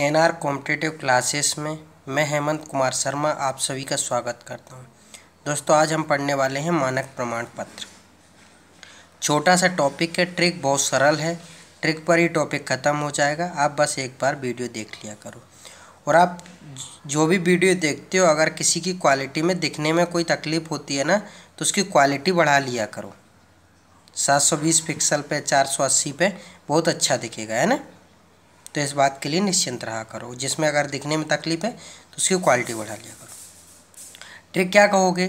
N R competitive classes में मैं हेमंत कुमार शर्मा आप सभी का स्वागत करता हूं दोस्तों आज हम पढ़ने वाले हैं मानक प्रमाण पत्र छोटा सा टॉपिक है ट्रिक बहुत सरल है ट्रिक पर ही टॉपिक ख़त्म हो जाएगा आप बस एक बार वीडियो देख लिया करो और आप जो भी वीडियो देखते हो अगर किसी की क्वालिटी में दिखने में कोई तकलीफ़ होती है ना तो उसकी क्वालिटी बढ़ा लिया करो बीस पिक्सल पे अस्सी पे बहुत अच्छा दिखेगा है ना तो इस बात के लिए निश्चिंत रहा करो जिसमें अगर दिखने में तकलीफ है तो उसकी क्वालिटी बढ़ा लिया करो ट्रिक क्या कहोगे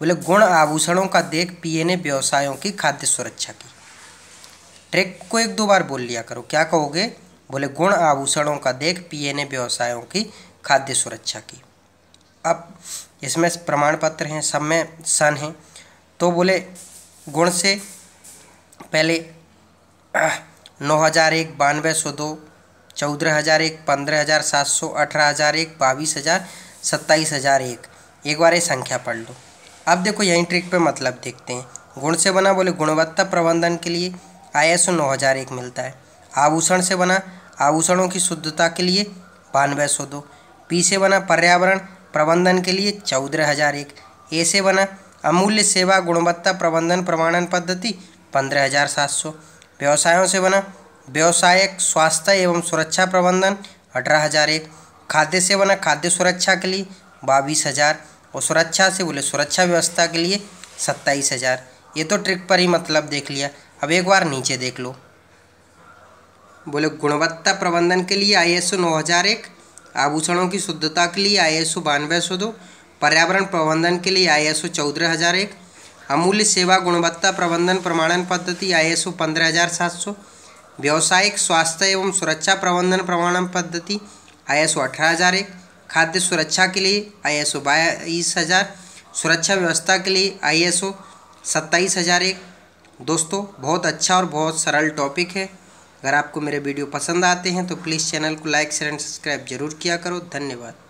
बोले गुण आभूषणों का देख पीए ने व्यवसायों की खाद्य सुरक्षा की ट्रिक को एक दो बार बोल लिया करो क्या कहोगे बोले गुण आभूषणों का देख पीए ने व्यवसायों की खाद्य सुरक्षा की अब इसमें प्रमाण पत्र हैं सब में सन है तो बोले गुण से पहले नौ हज़ार एक बानवे सौ दो चौदह हज़ार एक पंद्रह हज़ार सात सौ अठारह हज़ार एक बाईस हज़ार सत्ताईस हज़ार एक एक बार ये संख्या पढ़ लो अब देखो यहीं ट्रिक पे मतलब देखते हैं गुण से बना बोले गुणवत्ता प्रबंधन के लिए आई एस नौ हज़ार एक मिलता है आभूषण से बना आभूषणों की शुद्धता के लिए बानवे सौ दो पी से बना पर्यावरण प्रबंधन के लिए चौदह हज़ार एक ए से बना अमूल्य सेवा गुणवत्ता प्रबंधन प्रमाणन पद्धति पंद्रह हज़ार सात सौ व्यवसायों से बना व्यवसायिक स्वास्थ्य एवं सुरक्षा प्रबंधन अठारह हज़ार एक खाद्य सेवन खाद्य सुरक्षा के लिए बाईस हज़ार और सुरक्षा से बोले सुरक्षा व्यवस्था के लिए सत्ताईस हज़ार ये तो ट्रिक पर ही मतलब देख लिया अब एक बार नीचे देख लो बोले गुणवत्ता प्रबंधन के लिए आई एस नौ हज़ार एक आभूषणों की शुद्धता के लिए आई एस बानवे सौ दो पर्यावरण प्रबंधन के लिए आई एस चौदह हज़ार एक अमूल्य सेवा गुणवत्ता प्रबंधन प्रमाणन पद्धति आई एस पंद्रह हज़ार सात सौ व्यावसायिक स्वास्थ्य एवं सुरक्षा प्रबंधन प्रमाणन पद्धति आई एस अठारह हज़ार एक खाद्य सुरक्षा के लिए आई एस बाईस हज़ार सुरक्षा व्यवस्था के लिए आई एस सत्ताईस हज़ार एक दोस्तों बहुत अच्छा और बहुत सरल टॉपिक है अगर आपको मेरे वीडियो पसंद आते हैं तो प्लीज़ चैनल को लाइक शेयर एंड सब्सक्राइब जरूर किया करो धन्यवाद